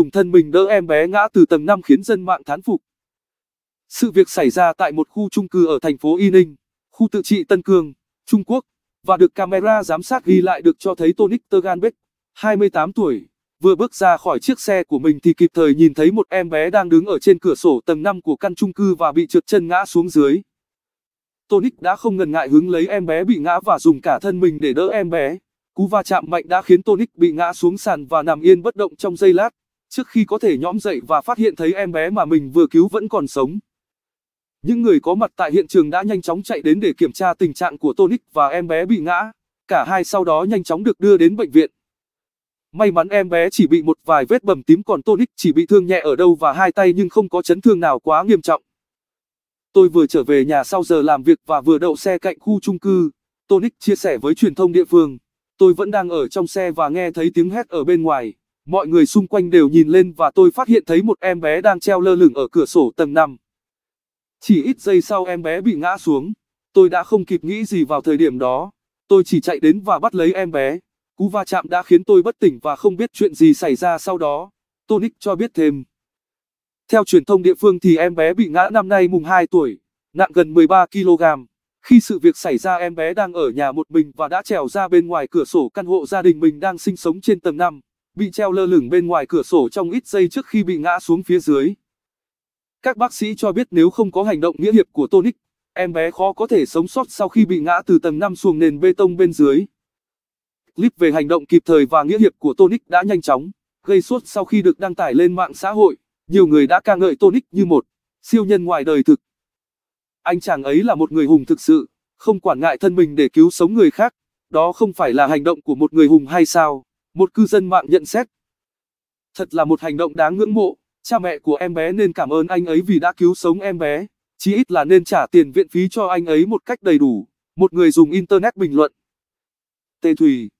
dùng thân mình đỡ em bé ngã từ tầng 5 khiến dân mạng thán phục. Sự việc xảy ra tại một khu chung cư ở thành phố Y Ninh, khu tự trị Tân Cương, Trung Quốc, và được camera giám sát ghi lại được cho thấy Tonic Terganbeck, 28 tuổi, vừa bước ra khỏi chiếc xe của mình thì kịp thời nhìn thấy một em bé đang đứng ở trên cửa sổ tầng 5 của căn chung cư và bị trượt chân ngã xuống dưới. Tonic đã không ngần ngại hướng lấy em bé bị ngã và dùng cả thân mình để đỡ em bé. Cú va chạm mạnh đã khiến Tonic bị ngã xuống sàn và nằm yên bất động trong giây lát trước khi có thể nhõm dậy và phát hiện thấy em bé mà mình vừa cứu vẫn còn sống. Những người có mặt tại hiện trường đã nhanh chóng chạy đến để kiểm tra tình trạng của Tonic và em bé bị ngã, cả hai sau đó nhanh chóng được đưa đến bệnh viện. May mắn em bé chỉ bị một vài vết bầm tím còn Tonic chỉ bị thương nhẹ ở đâu và hai tay nhưng không có chấn thương nào quá nghiêm trọng. Tôi vừa trở về nhà sau giờ làm việc và vừa đậu xe cạnh khu chung cư, Tonic chia sẻ với truyền thông địa phương. Tôi vẫn đang ở trong xe và nghe thấy tiếng hét ở bên ngoài. Mọi người xung quanh đều nhìn lên và tôi phát hiện thấy một em bé đang treo lơ lửng ở cửa sổ tầng 5. Chỉ ít giây sau em bé bị ngã xuống. Tôi đã không kịp nghĩ gì vào thời điểm đó. Tôi chỉ chạy đến và bắt lấy em bé. Cú va chạm đã khiến tôi bất tỉnh và không biết chuyện gì xảy ra sau đó. Tonic cho biết thêm. Theo truyền thông địa phương thì em bé bị ngã năm nay mùng 2 tuổi, nặng gần 13 kg. Khi sự việc xảy ra em bé đang ở nhà một mình và đã trèo ra bên ngoài cửa sổ căn hộ gia đình mình đang sinh sống trên tầng 5 bị treo lơ lửng bên ngoài cửa sổ trong ít giây trước khi bị ngã xuống phía dưới. Các bác sĩ cho biết nếu không có hành động nghĩa hiệp của Tonic, em bé khó có thể sống sót sau khi bị ngã từ tầng 5 xuống nền bê tông bên dưới. Clip về hành động kịp thời và nghĩa hiệp của Tonic đã nhanh chóng, gây suốt sau khi được đăng tải lên mạng xã hội, nhiều người đã ca ngợi Tonic như một siêu nhân ngoài đời thực. Anh chàng ấy là một người hùng thực sự, không quản ngại thân mình để cứu sống người khác, đó không phải là hành động của một người hùng hay sao? một cư dân mạng nhận xét. Thật là một hành động đáng ngưỡng mộ, cha mẹ của em bé nên cảm ơn anh ấy vì đã cứu sống em bé, chí ít là nên trả tiền viện phí cho anh ấy một cách đầy đủ, một người dùng Internet bình luận. Tê Thủy